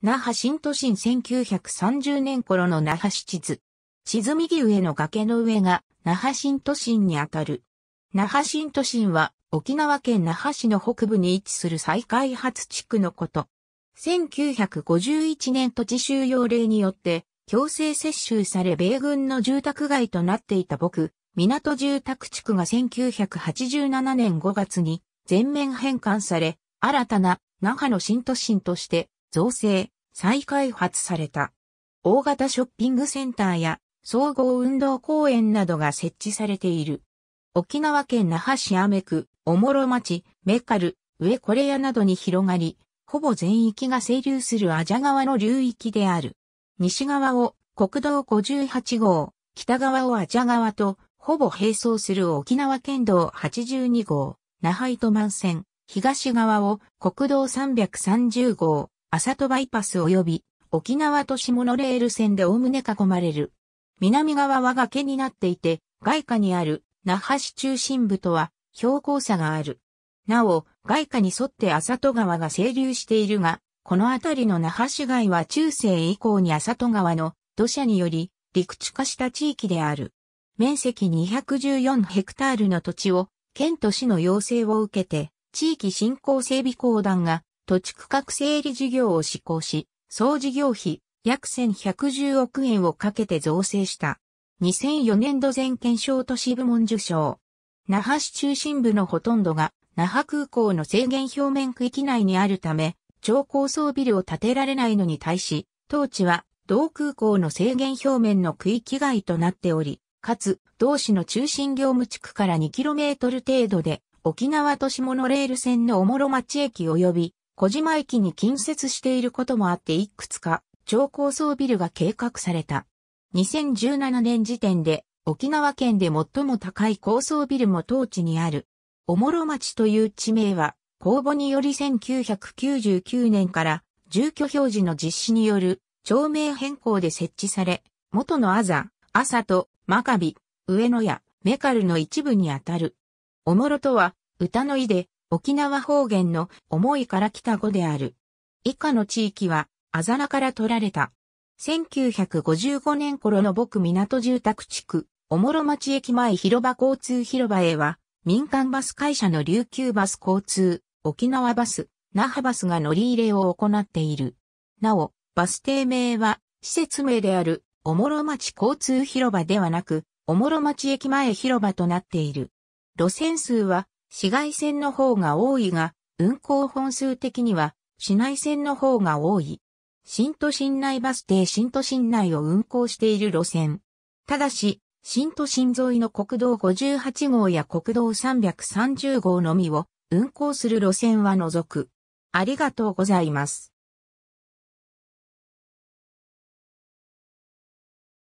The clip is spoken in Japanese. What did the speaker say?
那覇新都心1930年頃の那覇市地図。地図右上の崖の上が那覇新都心にあたる。那覇新都心は沖縄県那覇市の北部に位置する再開発地区のこと。1951年土地収容令によって強制接収され米軍の住宅街となっていた僕、港住宅地区が1987年5月に全面返還され、新たな那覇の新都心として造成、再開発された。大型ショッピングセンターや総合運動公園などが設置されている。沖縄県那覇市アメ区、おもろ町、メカル、上コレアなどに広がり、ほぼ全域が清流するアジャ川の流域である。西側を国道58号、北側をアジャ川とほぼ並走する沖縄県道82号、那覇糸満線、東側を国道330号、サ戸バイパス及び沖縄都市モノレール線でおおむね囲まれる。南側は崖になっていて、外下にある那覇市中心部とは標高差がある。なお、外下に沿ってサ戸川が清流しているが、この辺りの那覇市街は中世以降にサ戸川の土砂により陸地化した地域である。面積214ヘクタールの土地を県都市の要請を受けて地域振興整備公団が土地区画整理事業を施行し、総事業費約1110億円をかけて造成した。2004年度全県証都市部門受賞。那覇市中心部のほとんどが那覇空港の制限表面区域内にあるため、超高層ビルを建てられないのに対し、当地は同空港の制限表面の区域外となっており、かつ、同市の中心業務地区から 2km 程度で、沖縄都市モノレール線のおもろ町駅及び小島駅に近接していることもあっていくつか超高層ビルが計画された。2017年時点で沖縄県で最も高い高層ビルも当地にある。おもろ町という地名は公募により1999年から住居表示の実施による町名変更で設置され、元のアザ、アサと、マカビ、上野やメカルの一部にあたる。おもろとは、歌の意で、沖縄方言の思いから来た語である。以下の地域は、あざらから取られた。1955年頃の僕港住宅地区、おもろ町駅前広場交通広場へは、民間バス会社の琉球バス交通、沖縄バス、那覇バスが乗り入れを行っている。なお、バス停名は、施設名である、おもろ町交通広場ではなく、おもろ町駅前広場となっている。路線数は、市街線の方が多いが、運行本数的には市内線の方が多い。新都心内バス停新都心内を運行している路線。ただし、新都心沿いの国道58号や国道330号のみを運行する路線は除く。ありがとうございます。